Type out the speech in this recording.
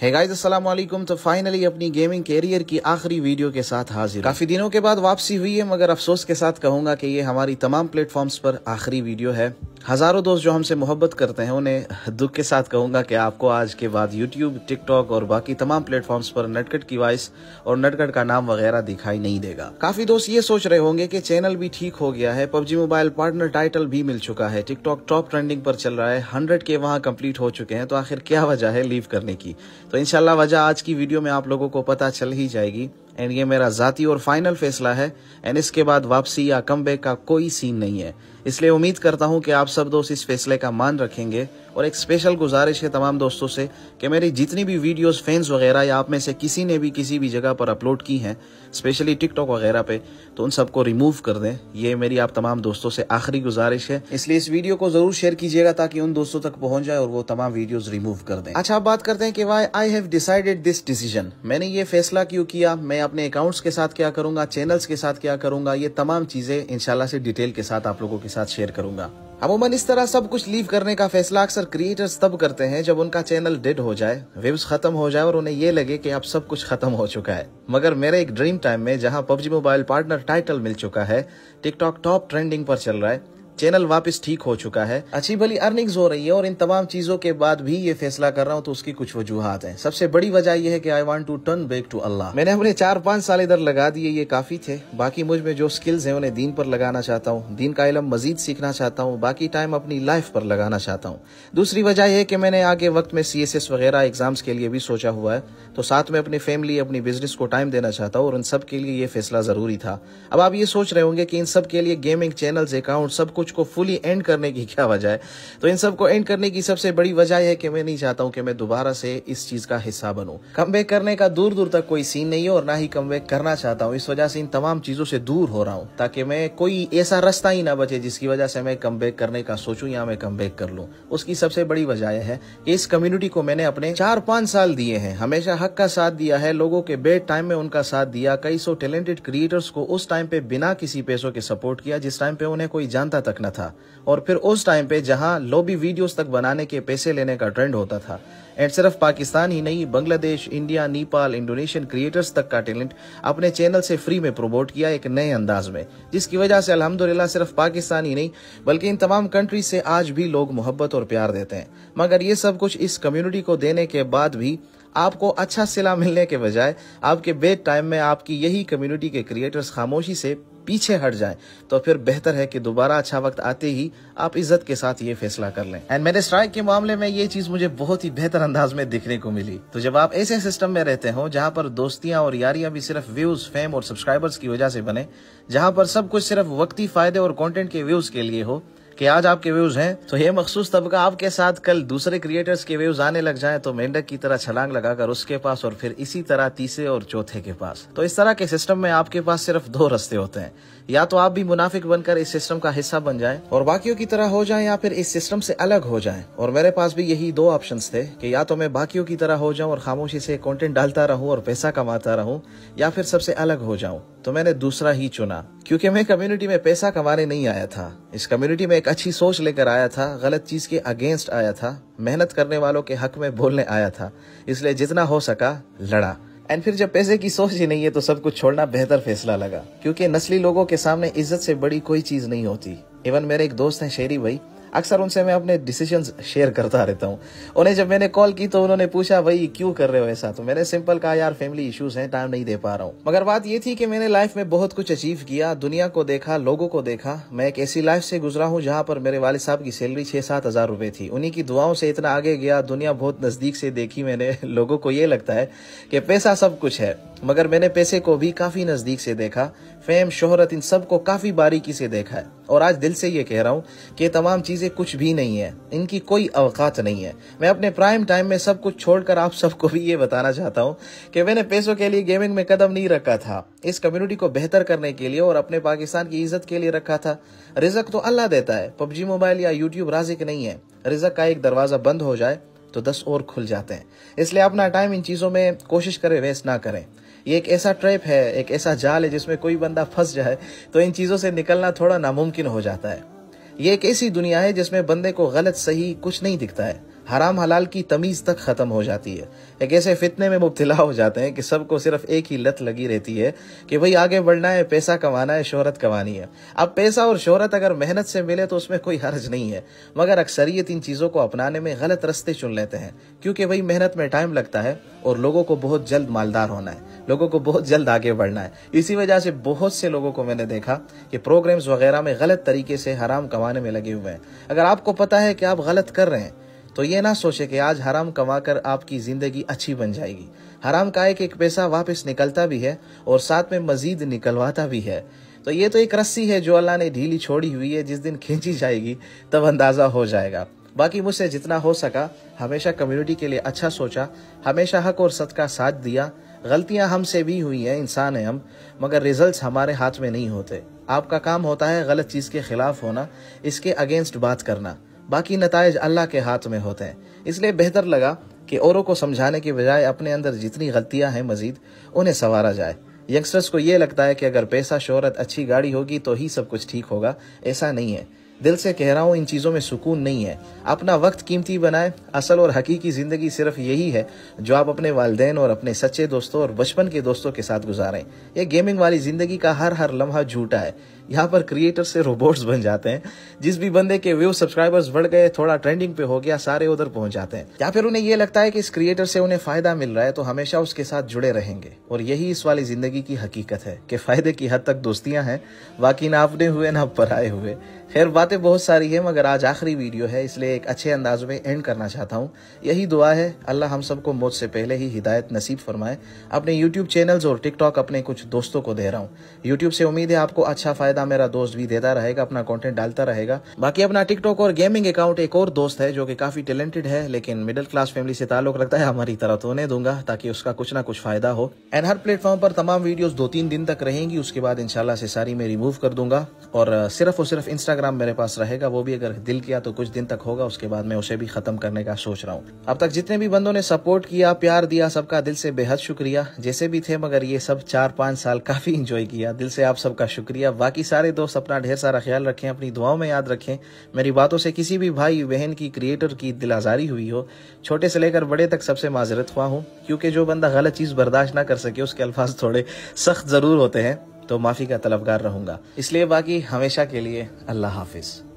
है गाइस अस्सलाम वालेकुम तो फाइनली अपनी गेमिंग कैरियर की आखिरी वीडियो के साथ हाजिर काफी दिनों के बाद वापसी हुई है मगर अफसोस के साथ कहूंगा कि ये हमारी तमाम प्लेटफॉर्म्स पर आखिरी वीडियो है हजारों दोस्त जो हमसे मोहब्बत करते हैं उन्हें दुख के साथ कहूंगा कि आपको आज के बाद यूट्यूब टिकटॉक और बाकी तमाम प्लेटफॉर्म्स पर नटकट की वॉइस और नटकट का नाम वगैरह दिखाई नहीं देगा काफी दोस्त ये सोच रहे होंगे कि चैनल भी ठीक हो गया है पबजी मोबाइल पार्टनर टाइटल भी मिल चुका है टिकटॉक टॉप ट्रेंडिंग पर चल रहा है हंड्रेड के वहाँ कम्प्लीट हो चुके हैं तो आखिर क्या वजह है लीव करने की तो इनशाला वजह आज की वीडियो में आप लोगों को पता चल ही जाएगी एंड ये मेरा ज़ाती और फाइनल फैसला है एंड इसके बाद वापसी या कम का कोई सीन नहीं है इसलिए उम्मीद करता हूँ कि आप सब दोस्त इस फैसले का मान रखेंगे और एक स्पेशल गुजारिश है तमाम दोस्तों से कि मेरी जितनी भी वीडियोस फैंस वगैरह या आप में से किसी ने भी किसी भी जगह पर अपलोड की हैं स्पेशली टिकटॉक वगैरह पे तो उन सबको रिमूव कर दें ये मेरी आप तमाम दोस्तों से आखिरी गुजारिश है इसलिए इस वीडियो को जरूर शेयर कीजिएगा ताकि उन दोस्तों तक पहुंच जाए और वो तमाम वीडियोज रिमूव कर दें अच्छा आप बात करते हैं कि why I have decided this decision मैंने ये फैसला क्यों किया मैं अपने अकाउंट्स के साथ क्या करूंगा चैनल्स के साथ क्या करूंगा ये तमाम चीजें इंशाल्लाह से डिटेल के साथ आप लोगों के साथ शेयर करूंगा अमूमन इस तरह सब कुछ लीव करने का फैसला अक्सर क्रिएटर्स तब करते हैं जब उनका चैनल डेड हो जाए वेब्स खत्म हो जाए और उन्हें ये लगे कि अब सब कुछ खत्म हो चुका है मगर मेरे एक ड्रीम टाइम में जहां पबजी मोबाइल पार्टनर टाइटल मिल चुका है टिकटॉक टॉप ट्रेंडिंग पर चल रहा है चैनल वापस ठीक हो चुका है अच्छी भली अर्निंग्स हो रही है और इन तमाम चीजों के बाद भी ये फैसला कर रहा हूँ तो उसकी कुछ वजूहत है सबसे बड़ी वजह यह है कि I want to turn back to Allah मैंने अपने चार पाँच साल इधर लगा दिए ये काफी थे बाकी मुझ में जो स्किल्स है उन्हें दीन पर लगाना चाहता हूँ दीन का इलम मजीद सीखना चाहता हूँ बाकी टाइम अपनी लाइफ पर लगाना चाहता हूँ दूसरी वजह यह की मैंने आगे वक्त में सी एस एस वगैरह एग्जाम्स के लिए भी सोचा हुआ है तो साथ में अपनी फैमिली अपनी बिजनेस को टाइम देना चाहता हूँ और इन सब के लिए ये फैसला जरूरी था अब आप ये सोच रहे होंगे की इन सब के लिए गेमिंग चैनल्स अकाउंट सब कुछ कुछ को फुली एंड करने की क्या वजह है तो इन सब को एंड करने की सबसे बड़ी वजह है कि मैं नहीं चाहता हूं कि मैं दोबारा से इस चीज का हिस्सा बनूं कम करने का दूर दूर तक कोई सीन नहीं है और ना ही कम करना चाहता हूँ इस वजह से इन तमाम चीजों से दूर हो रहा हूँ ताकि मैं कोई ऐसा रास्ता ही ना बचे जिसकी वजह से मैं कम करने का सोचू या मैं कम कर लू उसकी सबसे बड़ी वजह है कि इस कम्युनिटी को मैंने अपने चार पांच साल दिए हैं हमेशा हक का साथ दिया है लोगों के बेड टाइम में उनका साथ दिया कई सौ टैलेंटेड क्रिएटर्स को उस टाइम पे बिना किसी पैसों के सपोर्ट किया जिस टाइम पे उन्हें कोई जानता तक रखना था और फिर उस टाइम पे जहां लोबी वीडियोस तक बनाने के पैसे लेने का ट्रेंड होता था एंड सिर्फ पाकिस्तान ही नहीं Bangladesh India Nepal Indonesian creators तक का टैलेंट अपने चैनल से फ्री में प्रमोट किया एक नए अंदाज में जिसकी वजह से अलहमदुल्ला सिर्फ पाकिस्तान ही नहीं बल्कि इन तमाम कंट्री से आज भी लोग मोहब्बत और प्यार देते हैं मगर ये सब कुछ इस कम्युनिटी को देने के बाद भी आपको अच्छा सिला मिलने के बजाय आपके बेड टाइम में आपकी यही कम्युनिटी के क्रिएटर्स खामोशी से पीछे हट जाए तो फिर बेहतर है कि दोबारा अच्छा वक्त आते ही आप इज्जत के साथ ये फैसला कर लें एंड मैंने स्ट्राइक के मामले में ये चीज मुझे बहुत ही बेहतर अंदाज में दिखने को मिली तो जब आप ऐसे सिस्टम में रहते हो जहाँ पर दोस्तियां और यारियां भी सिर्फ व्यूज फेम और सब्सक्राइबर्स की वजह से बने जहाँ पर सब कुछ सिर्फ वक्ती फायदे और कॉन्टेंट के व्यूज के लिए हो कि आज आपके व्यूज हैं तो ये मखसूस तबका आपके साथ कल दूसरे क्रिएटर्स के व्यूज आने लग जाए तो मेंढक की तरह छलांग लगाकर उसके पास और फिर इसी तरह तीसरे और चौथे के पास तो इस तरह के सिस्टम में आपके पास सिर्फ दो रस्ते होते हैं या तो आप भी मुनाफिक बनकर इस सिस्टम का हिस्सा बन जाए और बाकियों की तरह हो जाए या फिर इस सिस्टम से अलग हो जाए और मेरे पास भी यही दो ऑप्शन थे कि या तो मैं बाकियों की तरह हो जाऊं और खामोशी से कंटेंट डालता रहूं और पैसा कमाता रहूं या फिर सबसे अलग हो जाऊं तो मैंने दूसरा ही चुना क्योंकि मैं कम्युनिटी में पैसा कमाने नहीं आया था इस कम्युनिटी में एक अच्छी सोच लेकर आया था गलत चीज़ के अगेंस्ट आया था मेहनत करने वालों के हक में बोलने आया था इसलिए जितना हो सका लड़ा एंड फिर जब पैसे की सोच ही नहीं है तो सब कुछ छोड़ना बेहतर फैसला लगा क्योंकि नस्ली लोगों के सामने इज्जत से बड़ी कोई चीज़ नहीं होती इवन मेरे एक दोस्त हैं शेरी भाई अक्सर उनसे मैं अपने डिसीजन शेयर करता रहता हूँ उन्हें जब मैंने कॉल की तो उन्होंने पूछा भाई क्यों कर रहे हो ऐसा तो मैंने सिंपल कहा यार फैमिली इश्यूज हैं टाइम नहीं दे पा रहा हूँ मगर बात ये थी कि मैंने लाइफ में बहुत कुछ अचीव किया दुनिया को देखा लोगों को देखा मैं एक ऐसी लाइफ से गुजरा हूँ जहाँ पर मेरे वाले साहब की सैलरी छह सात हजार रुपए थी उन्हीं की दुआओं से इतना आगे गया दुनिया बहुत नजदीक से देखी मैंने लोगों को ये लगता है कि पैसा सब कुछ है मगर मैंने पैसे को भी काफी नजदीक से देखा फेम शोहरत इन सब को काफी बारीकी से देखा है और आज दिल से ये कह रहा हूँ कि तमाम चीज़ें कुछ भी नहीं है इनकी कोई अवकात नहीं है मैं अपने प्राइम टाइम में सब कुछ छोड़कर आप सबको भी ये बताना चाहता हूँ कि मैंने पैसों के लिए गेमिंग में कदम नहीं रखा था इस कम्युनिटी को बेहतर करने के लिए और अपने पाकिस्तान की इज्जत के लिए रखा था रिजक तो अल्लाह देता है पबजी मोबाइल या यूट्यूब राजिक नहीं है रिजक का एक दरवाज़ा बंद हो जाए तो दस और खुल जाते हैं इसलिए अपना टाइम इन चीज़ों में कोशिश करें वेस्ट ना करें ये एक ऐसा ट्रैप है एक ऐसा जाल है जिसमें कोई बंदा फंस जाए तो इन चीज़ों से निकलना थोड़ा नामुमकिन हो जाता है ये एक ऐसी दुनिया है जिसमें बंदे को गलत सही कुछ नहीं दिखता है हराम हलाल की तमीज़ तक ख़त्म हो जाती है एक ऐसे फितने में मुबतला हो जाते हैं कि सबको सिर्फ एक ही लत लगी रहती है कि भाई आगे बढ़ना है पैसा कमाना है शोहरत कमानी है अब पैसा और शोहरत अगर मेहनत से मिले तो उसमें कोई हर्ज नहीं है मगर अक्सरियत इन चीज़ों को अपनाने में गलत रस्ते चुन लेते हैं क्योंकि भाई मेहनत में टाइम लगता है और लोगों को बहुत जल्द मालदार होना है लोगों को बहुत जल्द आगे बढ़ना है इसी वजह से बहुत से लोगों को मैंने देखा कि प्रोग्राम्स वगैरह में गलत तरीके से हराम कमाने में लगे हुए हैं अगर आपको पता है कि आप गलत कर रहे हैं तो ये ना सोचे कि आज हराम कमा कर आपकी ज़िंदगी अच्छी बन जाएगी हराम का एक एक पैसा वापस निकलता भी है और साथ में मज़ीद निकलवाता भी है तो ये तो एक रस्सी है जो अल्लाह ने ढीली छोड़ी हुई है जिस दिन खींची जाएगी तब अंदाज़ा हो जाएगा बाकी मुझसे जितना हो सका हमेशा कम्युनिटी के लिए अच्छा सोचा हमेशा हक और सत का साथ दिया गलतियां हमसे भी हुई हैं इंसान है हम मगर रिजल्ट्स हमारे हाथ में नहीं होते आपका काम होता है गलत चीज़ के खिलाफ होना इसके अगेंस्ट बात करना बाकी नतज अल्लाह के हाथ में होते हैं इसलिए बेहतर लगा कि औरों को समझाने के बजाय अपने अंदर जितनी गलतियां हैं मजीद उन्हें संवारा जाए यंगस्टर्स को ये लगता है कि अगर पैसा शोहरत अच्छी गाड़ी होगी तो ही सब कुछ ठीक होगा ऐसा नहीं है दिल से कह रहा हूँ इन चीज़ों में सुकून नहीं है अपना वक्त कीमती बनाए असल और हकीकी ज़िंदगी सिर्फ यही है जो आप अपने वालदे और अपने सच्चे दोस्तों और बचपन के दोस्तों के साथ गुजारें ये गेमिंग वाली ज़िंदगी का हर हर लम्हा झूठा है यहाँ पर क्रिएटर से रोबोट्स बन जाते हैं जिस भी बंदे के व्यू सब्सक्राइबर्स बढ़ गए थोड़ा ट्रेंडिंग पे हो गया सारे उधर पहुंच जाते हैं या फिर उन्हें ये लगता है कि इस क्रिएटर से उन्हें फायदा मिल रहा है तो हमेशा उसके साथ जुड़े रहेंगे और यही इस वाली जिंदगी की हकीकत है कि फायदे की हद तक दोस्तियां हैं बाकी ना अपने हुए ना पराए हुए खैर बातें बहुत सारी है मगर आज आखिरी वीडियो है इसलिए एक अच्छे अंदाज में एंड करना चाहता हूँ यही दुआ है अल्लाह हम सबको मौत से पहले ही हिदायत नसीब फरमाए अपने यूट्यूब चैनल्स और टिकटॉक अपने कुछ दोस्तों को दे रहा हूँ यूट्यूब से उम्मीद है आपको अच्छा फायदा मेरा दोस्त भी देता रहेगा अपना कॉन्टेंट डालता रहेगा बाकी अपना टिकटॉक और गेमिंग अकाउंट एक और दोस्त है जो की काफी टैलेंटेड है लेकिन मिडिल क्लास फैमिली से ताल्लुक रखता है हमारी तरह तो उन्हें दूंगा ताकि उसका कुछ ना कुछ फायदा हो एंड हर प्लेटफॉर्म पर तमाम वीडियो दो तीन दिन तक रहेंगी उसके बाद इनशाला से सारी मैं रिमूव कर दूंगा और सिर्फ और सिर्फ इंस्टाग्राम इंस्टाग्राम मेरे पास रहेगा वो भी अगर दिल किया तो कुछ दिन तक होगा उसके बाद मैं उसे भी खत्म करने का सोच रहा हूँ अब तक जितने भी बंदों ने सपोर्ट किया प्यार दिया सबका दिल से बेहद शुक्रिया जैसे भी थे मगर ये सब चार पांच साल काफी इंजॉय किया दिल से आप सबका शुक्रिया बाकी सारे दोस्त अपना ढेर सारा ख्याल रखें अपनी दुआओं में याद रखें मेरी बातों से किसी भी भाई बहन की क्रिएटर की दिलाजारी हुई हो छोटे से लेकर बड़े तक सबसे माजरत हुआ हूँ क्योंकि जो बंदा गलत चीज़ बर्दाश्त ना कर सके उसके अल्फाज थोड़े सख्त ज़रूर होते हैं तो माफ़ी का तलबगार रहूंगा इसलिए बाकी हमेशा के लिए अल्लाह हाफिज़